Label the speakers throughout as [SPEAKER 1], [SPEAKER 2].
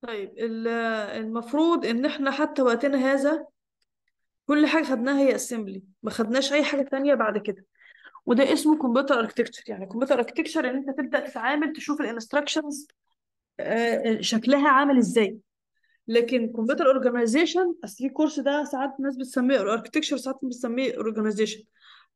[SPEAKER 1] طيب المفروض ان احنا حتى وقتنا هذا كل حاجه خدناها هي اسمبلي ما خدناش اي حاجه ثانيه بعد كده وده اسمه كمبيوتر اركتكتشر يعني كمبيوتر اركتكتشر ان انت تبدا تتعامل تشوف الانستراكشنز آه، آه، شكلها عامل ازاي لكن كمبيوتر اورجانيزيشن اصل الكورس ده ساعات الناس بتسميه اركتكتشر ساعات بتسميه اورجانيزيشن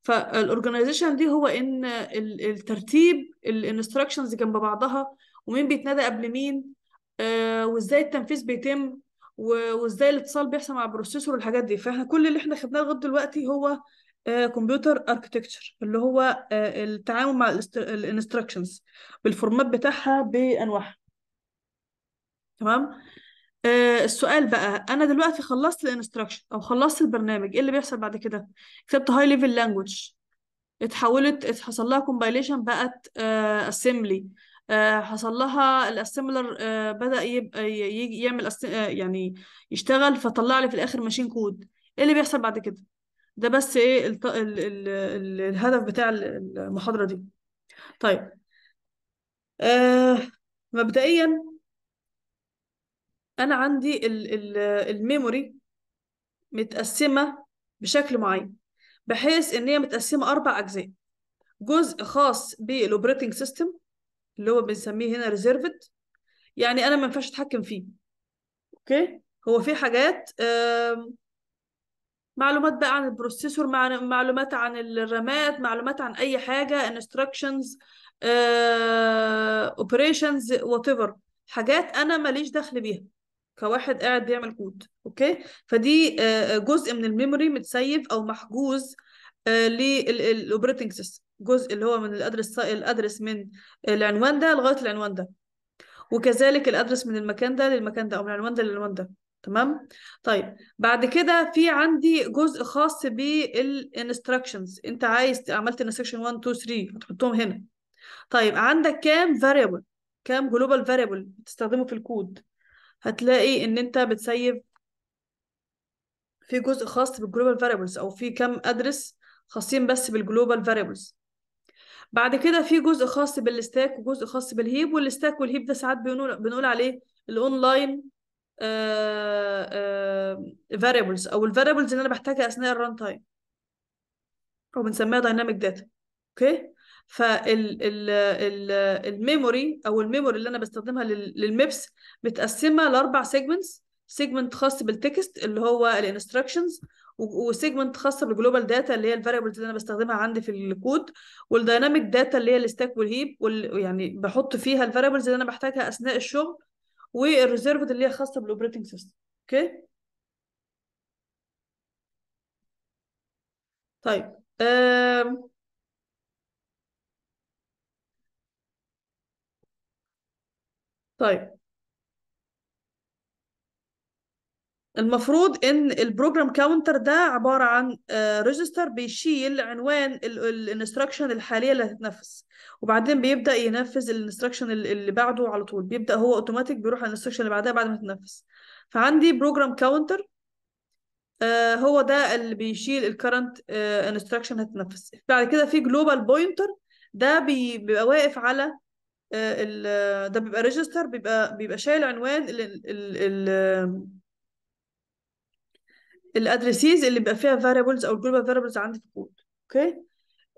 [SPEAKER 1] فالاورجانيزيشن دي هو ان الترتيب الانستراكشنز جنب بعضها ومين بيتنادى قبل مين آه، وازاي التنفيذ بيتم وازاي الاتصال بيحصل مع البروسيسور والحاجات دي فاحنا كل اللي احنا خدناه لغايه دلوقتي هو آه، كمبيوتر اركتكتشر اللي هو آه، التعامل مع الانستراكشنز بالفورمات بتاعها بانواعها تمام السؤال بقى انا دلوقتي خلصت الانستراكشن او خلصت البرنامج ايه اللي بيحصل بعد كده كتبت هاي ليفل لانجوج اتحولت حصل لها كومبايليشن بقت اسمبلي آه، حصل لها الاستيمولر آه، بدأ يبقى آه، يعمل يعني يشتغل فطلع لي في الآخر ماشين كود ايه اللي بيحصل بعد كده ده بس ايه ال ال ال الهدف بتاع المحاضرة دي طيب آه مبدئيا انا عندي ال ال الميموري متقسمة بشكل معين بحيث ان هي متقسمة اربع اجزاء جزء خاص بالاوبريتنج سيستم اللي هو بنسميه هنا ريزيرفد يعني انا ما ينفعش اتحكم فيه اوكي هو في حاجات معلومات بقى عن البروسيسور معلومات عن الرامات معلومات عن اي حاجه انستراكشنز اوبريشنز وات ايفر حاجات انا ماليش دخل بيها كواحد قاعد بيعمل كود اوكي فدي آه، جزء من الميموري متسيف او محجوز آه، للاوبريتنج سيستم جزء اللي هو من الادرس الادرس من العنوان ده لغايه العنوان ده وكذلك الادرس من المكان ده للمكان ده او من العنوان ده للعنوان ده تمام طيب بعد كده في عندي جزء خاص بالانستراكشنز انت عايز عملت انستراكشن 1 2 3 هتحطهم هنا طيب عندك كام فاريبل كام جلوبال فاريبل بتستخدمه في الكود هتلاقي ان انت بتسيب في جزء خاص بالجلوبال فاريبلز او في كام ادرس خاصين بس بالجلوبال فاريبلز بعد كده في جزء خاص بالستاك وجزء خاص بالهيب والستاك والهيب ده ساعات بنقول بنقول عليه الاونلاين آه، آه، فاريبلز او الفاريبلز اللي انا بحتاجها اثناء الران تايم وبنسميها دايناميك داتا اوكي فالميموري او الميموري اللي انا بستخدمها للميبس متقسمه لاربع سيجمنتس سيجمنت خاص بالتكست اللي هو الانستراكشنز وسيجمنت خاصه بالجلوبال داتا اللي هي الفاريبلز اللي انا بستخدمها عندي في الكود والديناميك داتا اللي هي الستاك والهيب يعني بحط فيها الفاريبلز اللي انا بحتاجها اثناء الشغل والريزيرفد اللي هي خاصه بالاوبريتنج سيستم اوكي طيب أم... طيب المفروض ان البروجرام كاونتر ده عباره عن ريجستر آه، بيشيل عنوان الانستراكشن الحاليه اللي هتتنفذ وبعدين بيبدا ينفذ الانستراكشن اللي بعده على طول بيبدا هو اوتوماتيك بيروح على الانستراكشن اللي بعدها بعد ما تتنفذ فعندي بروجرام آه، كاونتر هو ده اللي بيشيل الكرنت انستراكشن آه، هتتنفذ بعد كده في جلوبال بوينتر ده بيبقى واقف على ده بيبقى ريجستر بيبقى بيبقى شايل عنوان ال ال الادريسيز اللي بيبقى فيها فاريبلز او الجروب فاريبلز عندي في الكود اوكي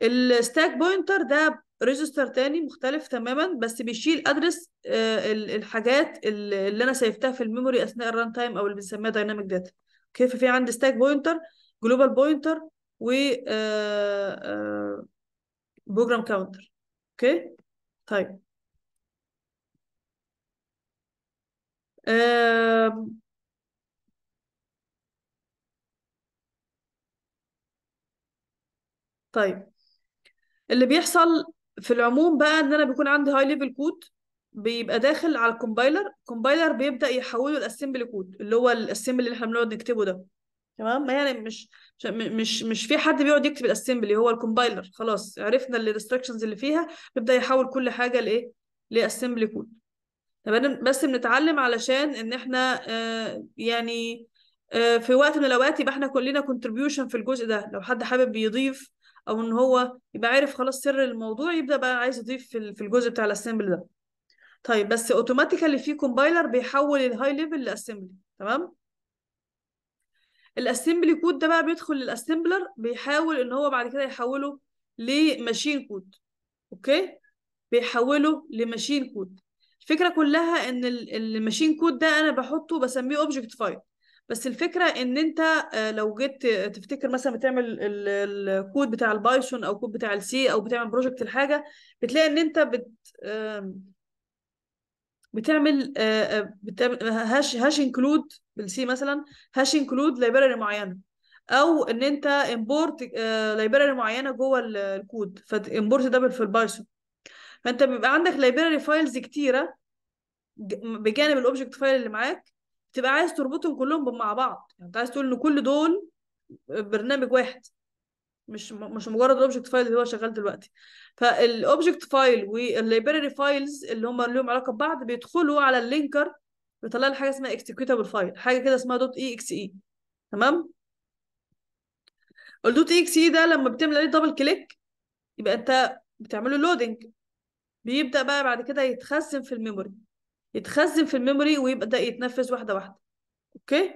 [SPEAKER 1] الستاك بوينتر ده ريجستر تاني مختلف تماما بس بيشيل ادرس آه، الحاجات اللي انا سيفتها في الميموري اثناء الران تايم او اللي بنسميها دايناميك داتا اوكي ففي عندي ستاك بوينتر جلوبال بوينتر و بروجرام آه، كاونتر آه، اوكي طيب طيب اللي بيحصل في العموم بقى ان انا بيكون عندي هاي ليفل كود بيبقى داخل على الكومبايلر الكومبايلر بيبدا يحوله لاسمبلي كود اللي هو الاسمبلي اللي احنا بنقعد نكتبه ده تمام يعني مش مش مش في حد بيقعد يكتب الاسمبلي هو الكومبايلر خلاص عرفنا الريستركشنز اللي فيها بيبدا يحول كل حاجه لايه لاسمبلي كود تمام بس بنتعلم علشان ان احنا آه، يعني آه، في وقت من الاوقات يبقى احنا كلنا كونتريبيوشن في الجزء ده لو حد حابب يضيف او ان هو يبقى عارف خلاص سر الموضوع يبدا بقى عايز يضيف في الجزء بتاع الاسامبل ده طيب بس اوتوماتيكالي في كومبايلر بيحول الهاي ليفل لاسامبل تمام الاسمبلي كود ده بقى بيدخل للاسامبلر بيحاول ان هو بعد كده يحوله لماشين كود اوكي بيحوله لماشين كود الفكره كلها ان الماشين كود ده انا بحطه بسميه اوبجكت فايل بس الفكره ان انت آه، لو جيت تفتكر مثلا بتعمل الكود بتاع البايثون او كود بتاع السي او بتعمل بروجكت الحاجه بتلاقي ان انت بت بتعمل آه، آه، بتعمل هاش هاش انكلود بالسي مثلا هاش انكلود لايبراري معينه او ان انت امبورت لايبراري معينه جوه الكود فامبورت ده في البايثون فانت بيبقى عندك لايبراري فايلز كتيره بجانب الاوبجكت فايل اللي معاك تبقى عايز تربطهم كلهم مع بعض يعني انت عايز تقول ان كل دول آه، برنامج واحد مش مش مجرد الاوبجكت فايل اللي هو شغال دلوقتي فالاوبجكت فايل واللايبراري فايلز اللي هم لهم علاقه ببعض بيدخلوا على اللينكر بيطلع لي حاجه اسمها اكسكيوتابل فايل حاجه كده اسمها دوت اي اكس اي تمام الدوت اي اكس اي ده لما بتعمل عليه دبل كليك يبقى انت بتعمله لودنج بيبدا بقى بعد كده يتخزن في الميموري يتخزن في الميموري ويبدا يتنفذ واحده واحده اوكي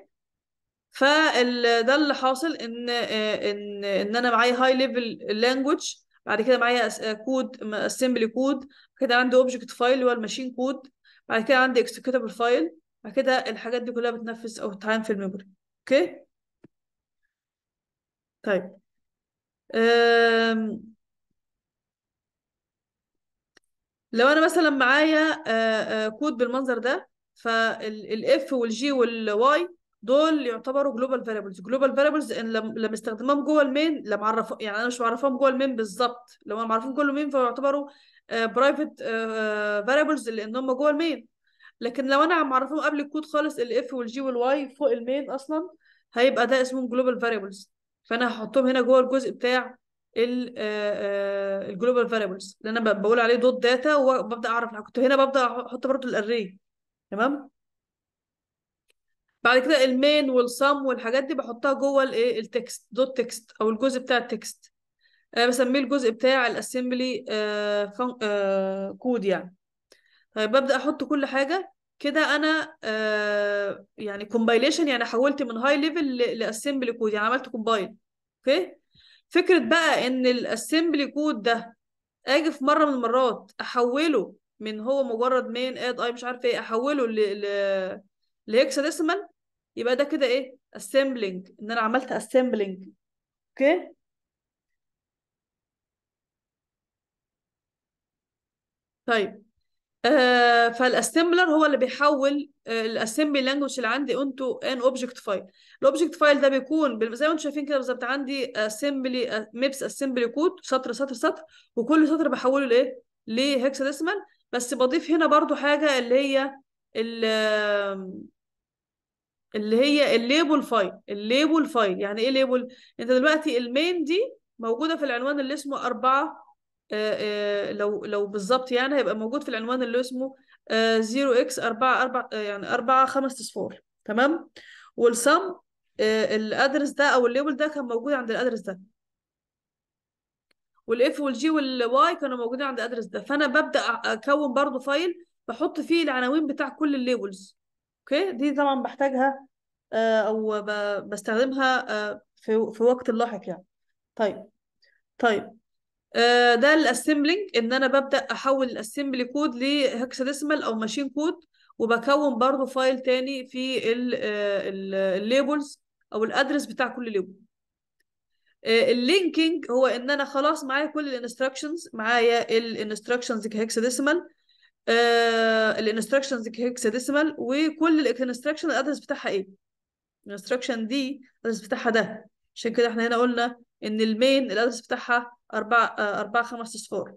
[SPEAKER 1] فده ده اللي حاصل ان آه، ان ان انا معايا هاي ليفل لانجوج بعد كده معايا كود اسمبلي كود كده عندي اوبجكت فايل اللي هو الماشين كود بعد كده عندي اكسكيوتابل فايل بعد كده الحاجات دي كلها بتنفذ او تتعين في الميموري اوكي طيب أم... لو انا مثلا معايا آه، آه، كود بالمنظر ده فالاف والجي والواي دول يعتبروا جلوبال فاريبلز جلوبال فاريبلز لما استخدمهم جوه المين لما عرف يعني انا مش معرفهم جوه المين بالظبط لو انا معرفهم جوه المين فيعتبروا برايفت فاريبلز لان هم جوه المين لكن لو انا معرفهم قبل الكود خالص الاف والجي والواي فوق المين اصلا هيبقى ده اسمهم جلوبال فاريبلز فانا هحطهم هنا جوه الجزء بتاع الجلوبال فاريبلز آه، آه، اللي انا بقول عليه دوت داتا وببدا اعرف كنت هنا ببدا احط برضو الاري تمام بعد كده المين والصم والحاجات دي بحطها جوه الايه التكست دوت تكست او الجزء بتاع التكست انا آه، بسميه الجزء بتاع الاسمبلي كود يعني طيب ببدا احط كل حاجه كده انا يعني كومبايليشن يعني حولت من هاي ليفل لاسمبلي كود يعني عملت كومبايل اوكي فكره بقى ان الاسمبلي كود ده اجي في مره من المرات احوله من هو مجرد مين اد اي مش عارف ايه احوله ل ل لهكسا ديسيمال يبقى ده كده ايه اسمبلنج ان انا عملت اسمبلنج اوكي طيب آه، فالاسمبلر هو اللي بيحول آه، الاسمبلي لانجوج اللي عندي انتو ان اوبجكت فايل الاوبجكت فايل ده بيكون زي ما انتم شايفين كده بالظبط عندي اسمبلي ميبس اسمبلي كود سطر سطر سطر وكل سطر بحوله لايه لهكسا ديسمال بس بضيف هنا برضو حاجه اللي هي اللي هي الليبل فايل الليبل فايل يعني ايه ليبل انت دلوقتي المين دي موجوده في العنوان اللي اسمه 4 آه، آه، لو لو بالظبط يعني هيبقى موجود في العنوان اللي اسمه 0 x 4 4 يعني 4 5 تمام والسم آه، الادرس ده او الليبل ده كان موجود عند الادرس ده والاف والجي والواي كانوا موجودين عند الادرس ده فانا ببدا اكون برضو فايل بحط فيه العناوين بتاع كل الليبلز اوكي دي طبعا بحتاجها او بستخدمها في وقت لاحق يعني طيب طيب آه، ده الاسمبلنج ان انا ببدا احول الاسمبلي كود لهكساديسمال او ماشين كود وبكون برضو فايل تاني في الليبلز آه، آه، او الادرس بتاع كل ليبل اللينكينج هو ان انا خلاص معايا كل الانستراكشنز معايا الانستراكشنز كهكساديسمال الانستراكشنز كهكساديسمال وكل الانستراكشن الادرس بتاعها ايه الانستراكشن دي الادرس بتاعها ده عشان كده احنا هنا قلنا ان المين الادرس بتاعها أربع أربع خمس أصفار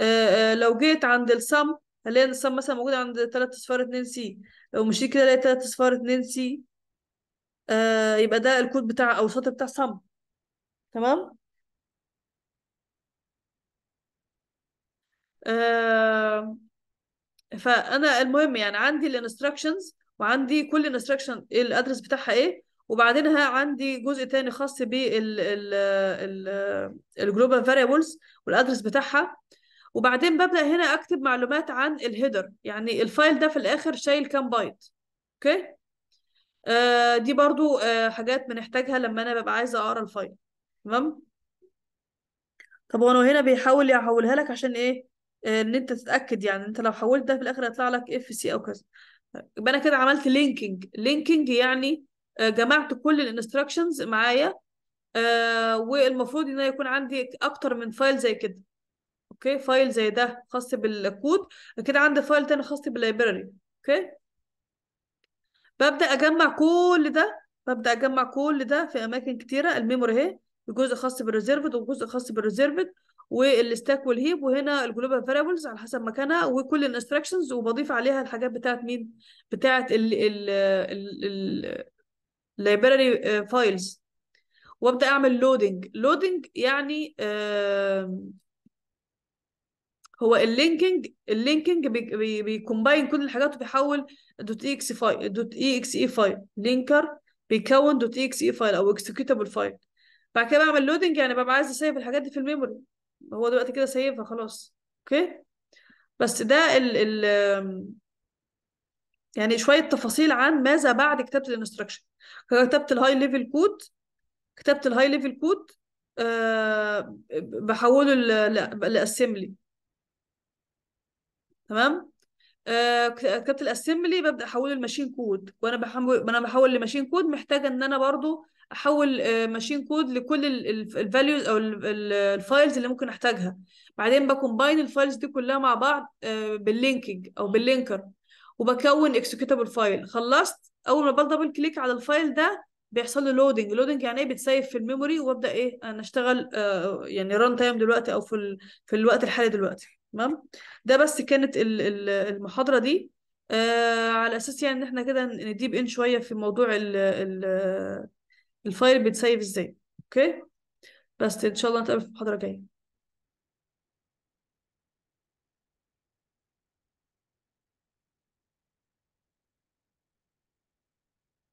[SPEAKER 1] آه، آه، لو جيت عند السم هلاقي إن السم مثلا موجود عند تلات أصفار اتنين سي لو مشيت كده لقيت تلات أصفار اتنين سي آه، يبقى ده الكود بتاع أو السطر بتاع سم تمام فانا المهم يعني عندي الانستراكشنز وعندي كل انستراكشن الادرس بتاعها ايه ها عندي جزء تاني خاص بالجلوبال فاريبلز والادرس بتاعها وبعدين ببدا هنا اكتب معلومات عن الهيدر يعني الفايل ده في الاخر شايل كام بايت اوكي آه دي برضو آه حاجات بنحتاجها لما انا ببقى عايزه اقرا الفايل تمام طب هو هنا بيحاول يحولها لك عشان ايه آه ان انت تتاكد يعني انت لو حولت ده في الاخر هيطلع لك اف سي او كذا يبقى انا كده عملت لينكينج لينكينج يعني آه، جمعت كل الانستراكشنز معايا آه، والمفروض ان يكون عندي اكتر من فايل زي كده اوكي فايل زي ده خاص بالكود كده عندي فايل تاني خاص باللايبراري اوكي ببدا اجمع كل ده ببدا اجمع كل ده في اماكن كتيره الميموري اهي الجزء خاص بالريزيرفد والجزء خاص بالريزيرفد والستاك والهيب وهنا الجلوبال فاريبلز على حسب مكانها وكل الانستراكشنز وبضيف عليها الحاجات بتاعت مين بتاعت ال ال ال library آه، files وابدا اعمل loading loading يعني هو اللينكينج اللينكينج بيكومباين كل الحاجات وبيحول دوت اكس فايل دوت اكس اي فايل لينكر بيكون دوت اكس اي فايل او اكسكيوتابل فايل بعد كده بعمل لودنج يعني ببقى عايز اسيف الحاجات دي في الميموري هو دلوقتي كده سيفها خلاص اوكي بس ده ال ال يعني شويه تفاصيل عن ماذا بعد كتابه الانستراكشن كتبت الهاي ليفل كود كتبت الهاي ليفل كود آه، بحوله لاسمبلي تمام آه، كتبت الاسمبلي ببدا احوله لماشين كود وانا بحول انا بحول لماشين كود محتاجه ان انا برضو احول آه، ماشين كود لكل الفاليوز او الفايلز اللي ممكن احتاجها بعدين بكمباين الفايلز دي كلها مع بعض باللينكينج او باللينكر وبكون اكسكيوتابل فايل خلصت اول ما بدبل كليك على الفايل ده بيحصل له لودنج لودنج يعني ايه بتسيف في الميموري وابدا ايه انا اشتغل آه، يعني ران تايم دلوقتي او في في الوقت الحالي دلوقتي تمام ده بس كانت المحاضره دي آه، على اساس يعني ان احنا كده نديب ان شويه في موضوع الفايل بيتسيف ازاي اوكي بس ان شاء الله نتقابل في المحاضره الجايه